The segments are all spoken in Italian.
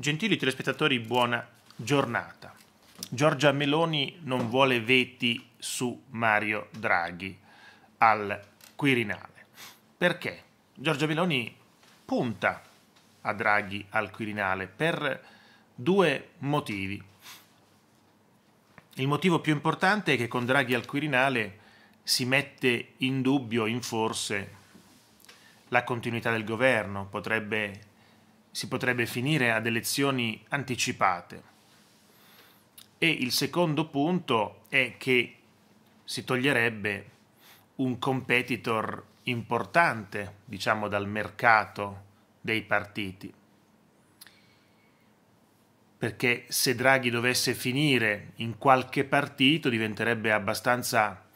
Gentili telespettatori, buona giornata. Giorgia Meloni non vuole veti su Mario Draghi al Quirinale. Perché? Giorgia Meloni punta a Draghi al Quirinale per due motivi. Il motivo più importante è che con Draghi al Quirinale si mette in dubbio, in forse, la continuità del governo, potrebbe si potrebbe finire ad elezioni anticipate. E il secondo punto è che si toglierebbe un competitor importante, diciamo, dal mercato dei partiti. Perché se Draghi dovesse finire in qualche partito diventerebbe abbastanza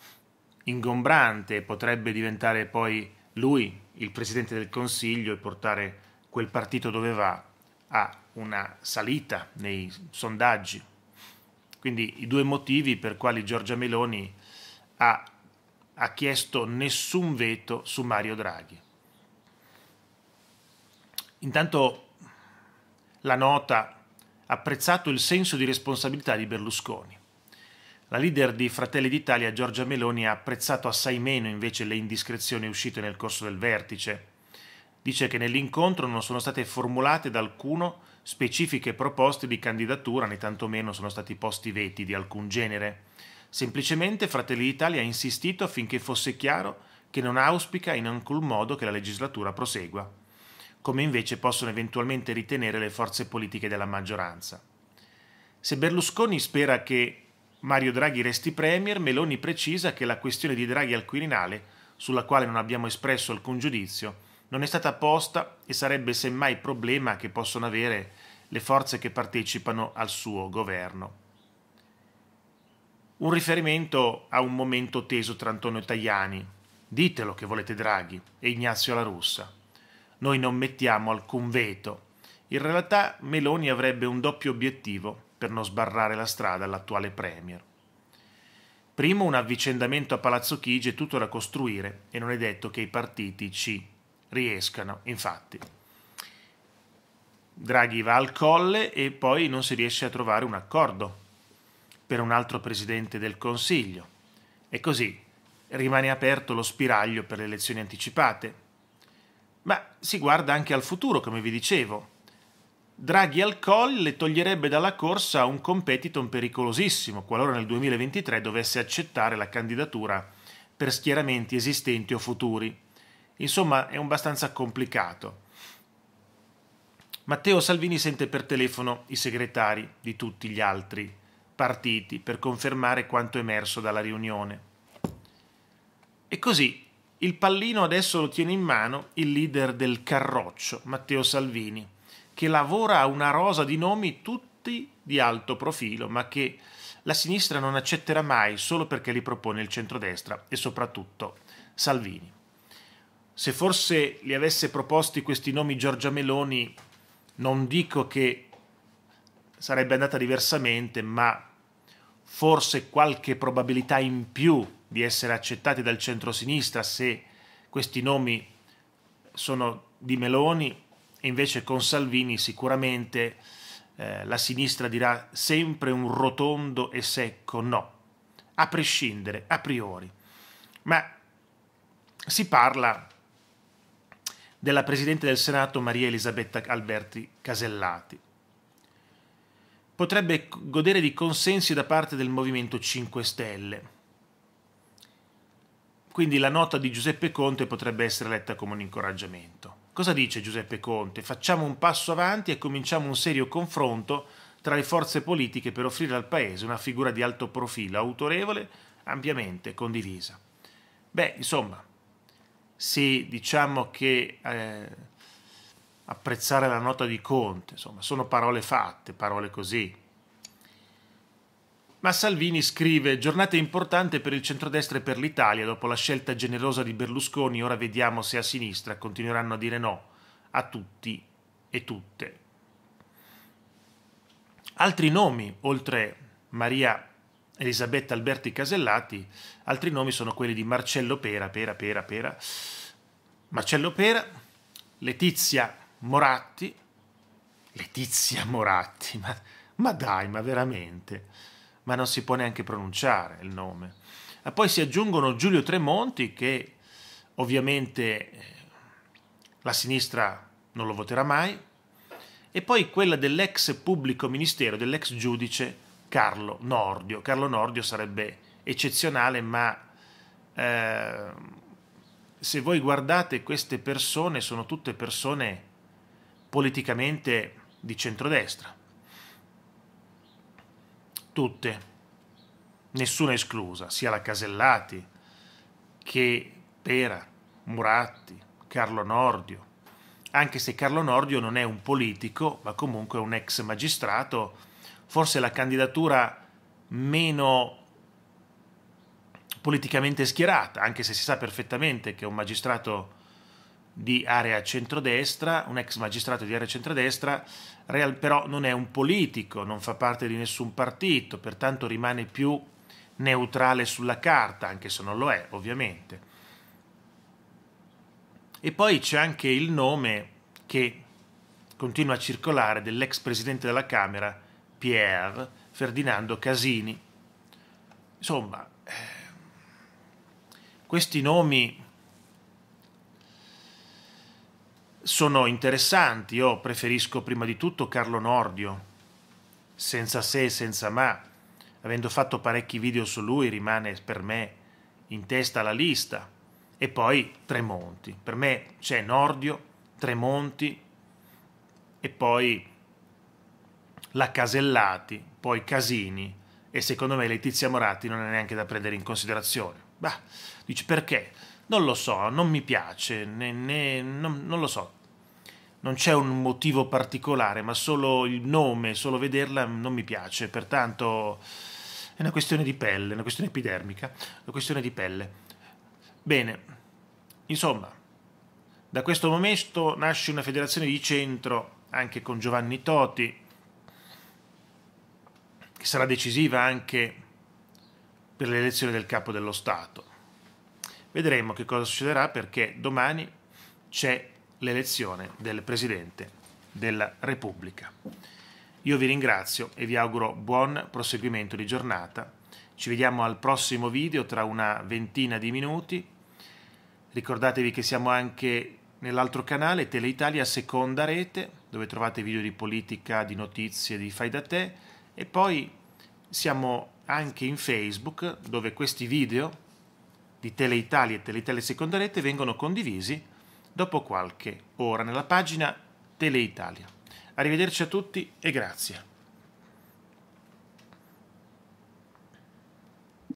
ingombrante, potrebbe diventare poi lui il Presidente del Consiglio e portare quel partito dove va ha una salita nei sondaggi. Quindi i due motivi per quali Giorgia Meloni ha, ha chiesto nessun veto su Mario Draghi. Intanto la nota ha apprezzato il senso di responsabilità di Berlusconi. La leader di Fratelli d'Italia, Giorgia Meloni, ha apprezzato assai meno invece le indiscrezioni uscite nel corso del vertice dice che nell'incontro non sono state formulate da alcuno specifiche proposte di candidatura né tantomeno sono stati posti veti di alcun genere. Semplicemente Fratelli d'Italia ha insistito affinché fosse chiaro che non auspica in alcun modo che la legislatura prosegua, come invece possono eventualmente ritenere le forze politiche della maggioranza. Se Berlusconi spera che Mario Draghi resti Premier, Meloni precisa che la questione di Draghi al Quirinale, sulla quale non abbiamo espresso alcun giudizio, non è stata apposta e sarebbe semmai problema che possono avere le forze che partecipano al suo governo. Un riferimento a un momento teso tra Antonio Tajani. Ditelo che volete Draghi e Ignazio La Russa. Noi non mettiamo alcun veto. In realtà Meloni avrebbe un doppio obiettivo per non sbarrare la strada all'attuale Premier. Primo un avvicendamento a Palazzo Chigi è tutto da costruire e non è detto che i partiti ci riescano, infatti. Draghi va al colle e poi non si riesce a trovare un accordo per un altro presidente del Consiglio. E così rimane aperto lo spiraglio per le elezioni anticipate. Ma si guarda anche al futuro, come vi dicevo. Draghi al colle toglierebbe dalla corsa un competitor pericolosissimo qualora nel 2023 dovesse accettare la candidatura per schieramenti esistenti o futuri. Insomma, è abbastanza complicato. Matteo Salvini sente per telefono i segretari di tutti gli altri partiti per confermare quanto emerso dalla riunione. E così il pallino adesso lo tiene in mano il leader del Carroccio, Matteo Salvini, che lavora a una rosa di nomi tutti di alto profilo, ma che la sinistra non accetterà mai solo perché li propone il centrodestra e soprattutto Salvini se forse li avesse proposti questi nomi Giorgia Meloni, non dico che sarebbe andata diversamente, ma forse qualche probabilità in più di essere accettati dal centro-sinistra se questi nomi sono di Meloni e invece con Salvini sicuramente eh, la sinistra dirà sempre un rotondo e secco no, a prescindere, a priori. Ma si parla della Presidente del Senato Maria Elisabetta Alberti Casellati. Potrebbe godere di consensi da parte del Movimento 5 Stelle. Quindi la nota di Giuseppe Conte potrebbe essere letta come un incoraggiamento. Cosa dice Giuseppe Conte? Facciamo un passo avanti e cominciamo un serio confronto tra le forze politiche per offrire al Paese una figura di alto profilo, autorevole, ampiamente condivisa. Beh, insomma, sì, diciamo che eh, apprezzare la nota di Conte, insomma, sono parole fatte, parole così. Ma Salvini scrive giornata importante per il centrodestra e per l'Italia, dopo la scelta generosa di Berlusconi, ora vediamo se a sinistra continueranno a dire no a tutti e tutte. Altri nomi, oltre Maria Elisabetta Alberti Casellati, altri nomi sono quelli di Marcello Pera, Pera, Pera, Pera, Marcello Pera, Letizia Moratti, Letizia Moratti, ma, ma dai, ma veramente, ma non si può neanche pronunciare il nome. E poi si aggiungono Giulio Tremonti che ovviamente eh, la sinistra non lo voterà mai, e poi quella dell'ex pubblico ministero, dell'ex giudice Carlo Nordio. Carlo Nordio sarebbe eccezionale, ma eh, se voi guardate queste persone sono tutte persone politicamente di centrodestra. Tutte, nessuna esclusa, sia la Casellati che Pera, Muratti, Carlo Nordio, anche se Carlo Nordio non è un politico, ma comunque un ex magistrato forse la candidatura meno politicamente schierata, anche se si sa perfettamente che un magistrato di area centrodestra, un ex magistrato di area centrodestra, real, però non è un politico, non fa parte di nessun partito, pertanto rimane più neutrale sulla carta, anche se non lo è, ovviamente. E poi c'è anche il nome che continua a circolare dell'ex presidente della Camera Pierre Ferdinando Casini. Insomma, eh, questi nomi sono interessanti. Io preferisco prima di tutto Carlo Nordio, senza se e senza ma. Avendo fatto parecchi video su lui, rimane per me in testa la lista. E poi Tremonti. Per me c'è Nordio, Tremonti e poi la Casellati, poi Casini e secondo me Letizia Moratti non è neanche da prendere in considerazione. Bah, dici perché? Non lo so, non mi piace, né, né, non, non lo so. Non c'è un motivo particolare, ma solo il nome, solo vederla non mi piace, pertanto è una questione di pelle, una questione epidermica, una questione di pelle. Bene, insomma, da questo momento nasce una federazione di centro, anche con Giovanni Toti, che sarà decisiva anche per l'elezione del capo dello Stato. Vedremo che cosa succederà perché domani c'è l'elezione del Presidente della Repubblica. Io vi ringrazio e vi auguro buon proseguimento di giornata. Ci vediamo al prossimo video tra una ventina di minuti. Ricordatevi che siamo anche nell'altro canale Teleitalia Seconda Rete, dove trovate video di politica, di notizie, di fai da te e poi siamo anche in Facebook dove questi video di Tele Italia e Tele Italia Seconda Rete vengono condivisi dopo qualche ora nella pagina Tele Italia. Arrivederci a tutti e grazie.